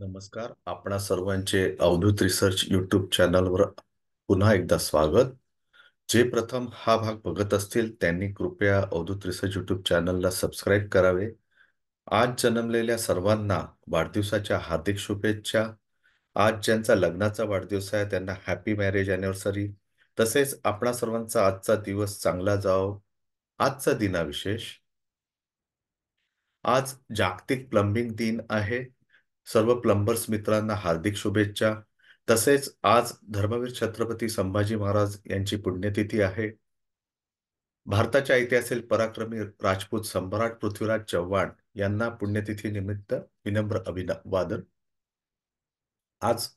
नमस्कार आपणा सर्वांचे अवधूत रिसर्च यूट्यूब चॅनलवर पुन्हा एकदा स्वागत जे प्रथम हा भाग बघत असतील त्यांनी कृपया अवधूत रिसर्च यूट्यूब चॅनलला सबस्क्राईब करावे आज जन्मलेल्या सर्वांना वाढदिवसाच्या हार्दिक शुभेच्छा आज ज्यांचा लग्नाचा वाढदिवस आहे त्यांना हॅपी मॅरेज अॅनिव्हर्सरी तसेच आपणा सर्वांचा आजचा दिवस चांगला जाओ आजचा विशेष आज जागतिक प्लंबिंग दिन आहे सर्व प्लंबर्स मित्रांना हार्दिक शुभेच्छा तसेच आज धर्मवीर छत्रपती संभाजी महाराज यांची पुण्यतिथी आहे भारताच्या ऐतिहासिक पराक्रमी राजपूत सम्राट पृथ्वीराज चव्हाण यांना पुण्यतिथी निमित्त विनम्र अभिवादन आज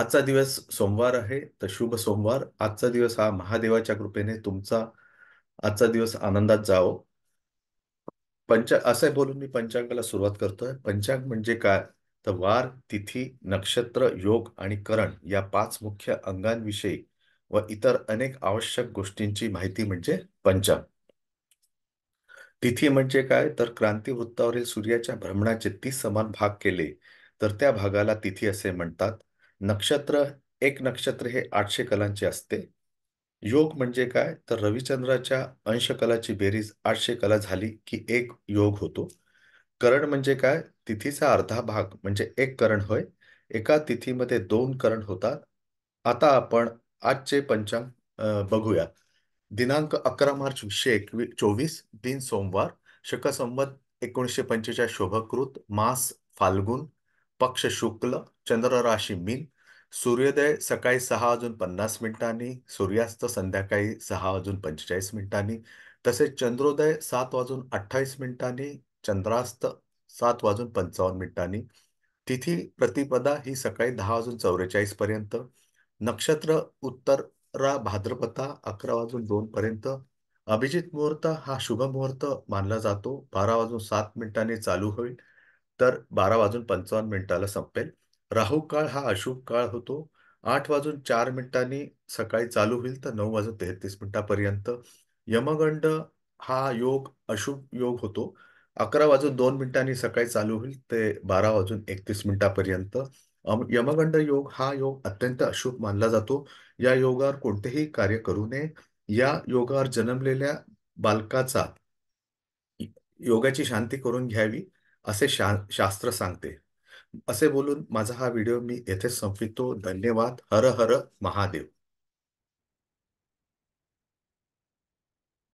आजचा दिवस सोमवार आहे तर शुभ सोमवार आजचा दिवस हा महादेवाच्या कृपेने तुमचा आजचा दिवस आनंदात जावो पंच असे बोलून मी पंचांगाला सुरुवात करतोय पंचांग म्हणजे काय तर वार तिथी नक्षत्र योग आणि करण या पाच मुख्य अंगांविषयी व इतर अनेक आवश्यक गोष्टींची माहिती म्हणजे पंचांग तिथी म्हणजे काय तर क्रांती वृत्तावरील सूर्याच्या भ्रमणाचे तीस समान भाग केले तर त्या भागाला तिथी असे म्हणतात नक्षत्र एक नक्षत्र हे आठशे कलांचे असते योग म्हणजे काय तर रविचंद्राच्या अंशकलाची बेरीज आठशे कला झाली की एक योग होतो करण म्हणजे काय तिथीचा अर्धा भाग म्हणजे एक करण होय एका तिथीमध्ये दोन करण होतात आता आपण आजचे पंचांग बघूया दिनांक अकरा मार्च वीसशे एकवीस चोवीस दिन सोमवार शकसंवत एकोणीसशे पंचेचाळीस शोभकृत मास फाल्गुन पक्ष शुक्ल चंद्र राशी मीन सूर्योदय सकाळी सहा वाजून पन्नास मिनिटांनी सूर्यास्त संध्याकाळी सहा वाजून पंचेचाळीस मिनिटांनी तसेच चंद्रोदय सात वाजून अठ्ठावीस मिनिटांनी चंद्रास्त सात वाजून पंचावन्न मिनिटांनी तिथी प्रतिपदा ही सकाळी दहा वाजून चौवेचाळीस पर्यंत नक्षत्र उत्तरा भाद्रपदा अकरा वाजून दोन पर्यंत अभिजित मुहूर्त हा शुभ मुहूर्त मानला जातो बारा वाजून सात मिनिटांनी चालू होईल तर बारा वाजून पंचावन्न मिनिटाला संपेल राहू काळ हा अशुभ काळ होतो आठ वाजून चार मिनिटांनी सकाळी चालू होईल तर नऊ वाजून तेहतीस मिनिटापर्यंत यमगंड हा योग अशुभ योग होतो अकरा वाजून दोन मिनिटांनी सकाळी चालू होईल ते बारा वाजून एकतीस मिनिटापर्यंत यमगंड योग हा योग अत्यंत अशुभ मानला जातो या योगावर कोणतेही कार्य करू नये या योगावर जन्मलेल्या बालकाचा योगाची शांती करून घ्यावी असे शा शास्त्र सांगते असे बोलून माझा हा व्हिडिओ मी येथे संपवितो धन्यवाद हर हर महादेव